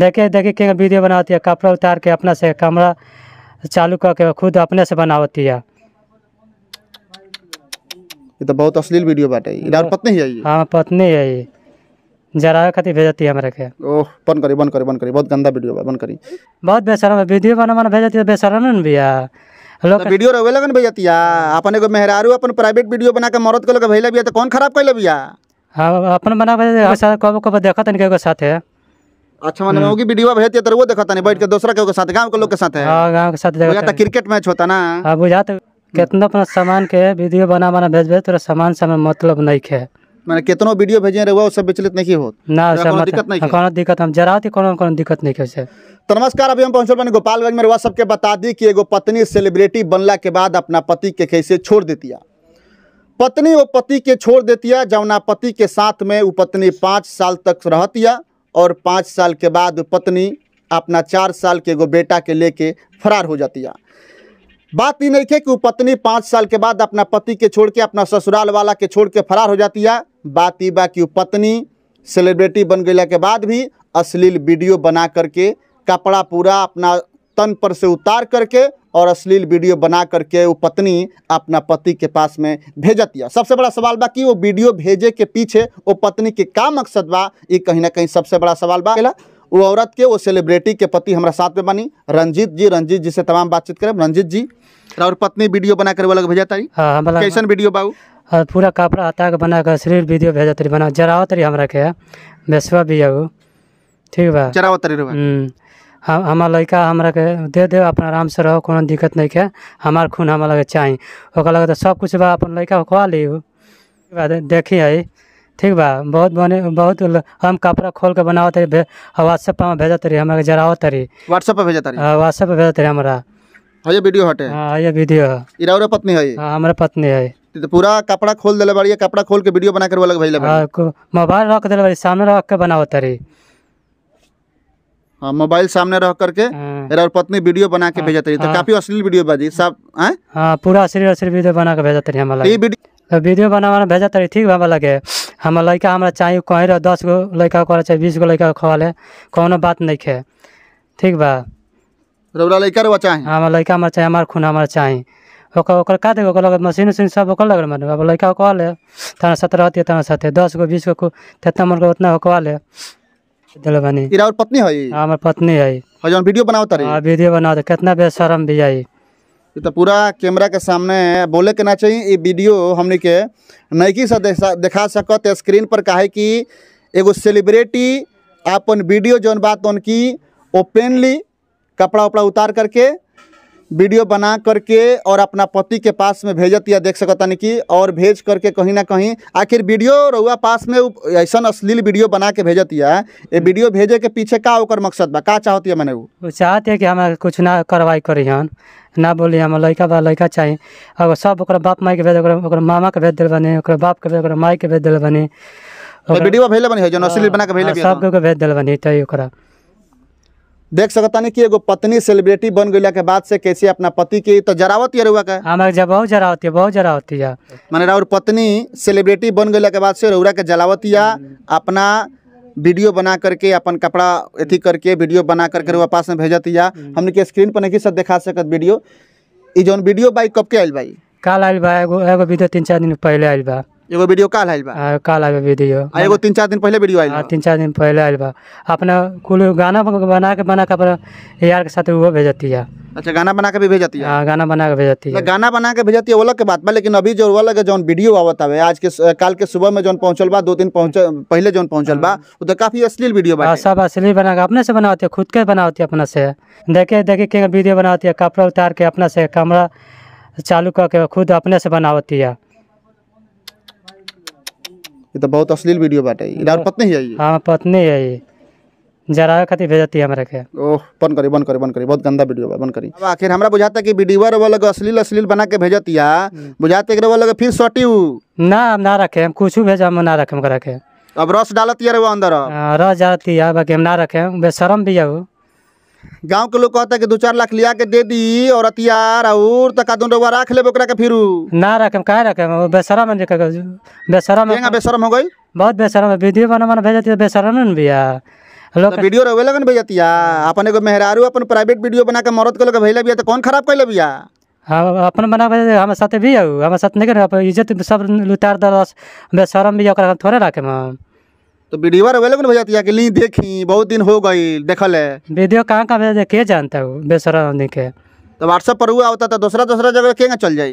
देखे देखे कि वीडियो बनाती है कपड़ा उतार के अपना से कैमरा चालू करके खुद अपने से बनावती है ये तो बहुत अश्लील वीडियो बाटे इधर पत्नी है हां पत्नी है ये जरा खातिर भेजती है हमरे के ओह बंद करी बंद करी बंद करी बहुत गंदा वीडियो बंद करी बहुत बेशरम वीडियो बना बना भेजती है बेशरम न भैया हेलो तो वीडियो रवे लगन भेजती है अपन एगो मेहरारू अपन प्राइवेट वीडियो बना के मरद के लगे भैला भैया तो कौन खराब कइले भैया हां अपन बना भेजे कब कब देखत इनके साथ है अच्छा माने होगी हम्म। वीडियो भेज दिया वो देखा था नहीं बैठ के दूसरा के साथ गांव के लोग के साथ है हां गांव के साथ जगह तो क्रिकेट मैच होता ना हां बुझात तो कितना अपना सामान के वीडियो बना बना भेज भेज तेरा सामान से हमें मतलब नहीं है माने कितनो वीडियो भेजे वो सब विचलित नहीं हो ना सब दिक्कत नहीं हाँ, कोनो दिक्कत हम जरा थी कोनो कोनो दिक्कत नहीं है तो नमस्कार अभी हम पहुंचल बने गोपालगंज में रहुआ सबके बता दी कि एगो पत्नी सेलिब्रिटी बनला के बाद अपना पति के कैसे छोड़ देतिया पत्नी वो पति के छोड़ देती है जवना पति के साथ में वो पत्नी पाँच साल तक रहती है और पाँच साल के बाद पत्नी अपना चार साल के एगो बेटा के लेके फरार हो जाती है बात ये नहीं थे कि वो पत्नी पाँच साल के बाद अपना पति के छोड़ के अपना ससुराल वाला के छोड़ के फरार हो जाती है बात ये बा कि वो पत्नी सेलिब्रिटी बन गया के बाद भी अश्लील वीडियो बना करके कपड़ा पूरा अपना तन पर से उतार करके और अश्लील वीडियो बना करके वो पत्नी अपना पति के पास में भेजती है सबसे बड़ा सवाल बा कि वो वीडियो भेजे के पीछे वो पत्नी के का मकसद बा ये कहीं ना कहीं सबसे बड़ा सवाल बा वो औरत के वो सेलिब्रिटी के पति हमारा साथ में बनी रंजीत जी रंजीत जी से तमाम बातचीत करें रंजीत जी और पत्नी वीडियो बना कर वाला भेजा तारी हाँ, कैसन वीडियो बाबू हाँ, पूरा कपड़ा हटा के बना कर शरीर वीडियो भेजा तरी बना जरावत रही हमारा के बेसवा भी ठीक बा जरावत रही हम हमार लड़का हमारा के दे दे अपना आराम से रहो कोनो दिक्कत नहीं के हमार खून हमारे लगे चाही लगे तो सब कुछ बा अपन लड़का को खुआ ली देखी है ठीक बा बहुत बने बहुत हम कपड़ा खोल के बनाव तरी व्हाट्सएप पर भेज तरी हमारे जराव तरी व्हाट्सएप पर भेजा तरी व्हाट्सएप पर भेजा तरी हमारा हाँ ये वीडियो हटे हाँ ये वीडियो इरा पत्नी है हाँ हमारे पत्नी है तो पूरा कपड़ा खोल दिले बड़ी कपड़ा खोल के वीडियो बना कर अलग मोबाइल रख दिले बड़ी सामने रख के बनाव रही हाँ मोबाइल सामने रह करके हाँ। और पत्नी वीडियो बना के हाँ, भेजा रही तो हाँ। काफी अश्लील वीडियो बाजी सब हाँ पूरा अश्लील अश्लील वीडियो बना के भेजा रही हमारा ये तो वीडियो तो वीडियो बना बना भेजा तरी ठीक हमारा लगे हमारा लड़का हमारा चाहिए कहीं रह दस गो लड़का को चाहे बीस गो लड़का खवा ले कोनो बात नहीं है ठीक बा रउरा तो लड़का रवा चाहे हमारा लड़का हमारा चाहे हमारा खून हमारा चाहे ओकर का देखो लगे मशीन उशीन सब ओकर लगल माने अब लड़का कह ले थाना साथ रहती है थाना साथ दस गो बीस गो कितना मन को उतना ओकवा ले दिलवानी और पत्नी है हाँ, पत्नी है हाँ, वीडियो बनाओ हाँ, वीडियो बनाओ तो कितना बेशरम भी आई ये तो पूरा कैमरा के सामने बोले के ना चाहिए ये वीडियो हमने के नैकी से दिखा सकत तो स्क्रीन पर कहे कि एगो सेलिब्रिटी अपन वीडियो जो बात उनकी ओपनली कपड़ा उपड़ा उतार करके वीडियो बना करके और अपना पति के पास में भेजत या देख सकता कि और भेज करके कहीं ना कहीं आखिर वीडियो रउआ पास में ऐसा अश्लील वीडियो बना के भेजत या ये वीडियो भेजे के पीछे का ओकर मकसद बा का है मैंने वो चाहती है कि हम कुछ ना कार्रवाई करी हन ना बोली हम लड़का बा लड़का चाहिए अगर सब बाप माई के भेज मामा के भेज दिल बने बाप के भेज माई के भेज दिल बने वीडियो हाँ, हाँ, भेज बनी जो अश्लील बना के भेज सब भेज दिल बने तय देख सकता नहीं कि एगो पत्नी सेलिब्रिटी बन गया के बाद से कैसे अपना पति की तो जरावत ये रहुआ का हमारे जब बहुत जरावती बहुत जरावती जा माने राउर पत्नी सेलिब्रिटी बन गया के बाद से रहुआ के जलावत या अपना वीडियो बना करके अपन कपड़ा अथी करके वीडियो बना करके रहुआ पास में भेजत या हमने के स्क्रीन पर नहीं सब देखा सकत वीडियो ई जौन वीडियो बाई कब के आयल बाई कल आयल बाई एगो एगो वीडियो तीन चार दिन पहले आयल बा एगो वीडियो काल आयल बा आ, काल आबे वीडियो आ एगो तीन चार दिन पहले वीडियो आयल तीन चार दिन पहले आयल बा अपना कुल गाना बना के बना के अपना यार के साथ वो भेजती है अच्छा गाना बना के भी भेजती है हां गाना बना के भेजती है मतलब गाना बना के भेजती है ओला के बात बा लेकिन अभी जो अलग के जोन वीडियो आवत आवे आज के काल के सुबह में जोन पहुंचल बा दो दिन पहुंच पहले जोन पहुंचल बा वो हाँ। तो काफी असली वीडियो बा सब असली बना के अपने से बनाती है खुद के बनाती है अपना से देखे देखे के वीडियो बनाती है कपड़ा उतार के अपना से कैमरा चालू करके खुद अपने से बनावती है ये तो बहुत अश्लील वीडियो बाटे इधर पत्नी है ये हां पत्नी है ये जरा खातिर भेजती हमरे के ओह बंद करी बंद करी बंद करी बहुत गंदा वीडियो बा बंद करी अब आखिर हमरा बुझाता कि वीडियोर वाला के अश्लील अश्लील बना के भेजतिया बुझाते के वाला के फिर सटी ना हम ना रखे हम कुछ भेजा हम ना रखे हम रखे अब रस डालतिया रे वो अंदर जाती हाँ, है बाकी हम ना रखे बेशरम भी है गांव के लोग कहते कि दो चार लाख लिया के दे दी और अतियार और तो दोन रुआ राख लेबे ओकरा के फिरू ना रखम काहे रखम बेसरा में का बेसरा में बेसरम हो गई बहुत बेसरम है वीडियो बना बना भेजती है बेसरम न भैया लोग तो वीडियो रवे लगन भेजतिया अपन एगो मेहरारू अपन प्राइवेट वीडियो बना के मरद के लोग भेजले बिया तो कौन खराब कैले बिया हाँ अपन बना भेजे हमारे साथे भी आऊ हमारे साथ नहीं कर इज्जत सब लुटार दल बेसरम भी ओकरा थोड़े राखे हम तो वीडियो अवेलेबल हो जाती है की कि देखी बहुत दिन हो गई देखल है वीडियो कहाँ कहाँ के जानता हूँ बेसरा के तो व्हाट्सअप पर हुआ होता तो दूसरा दूसरा जगह के चल जाए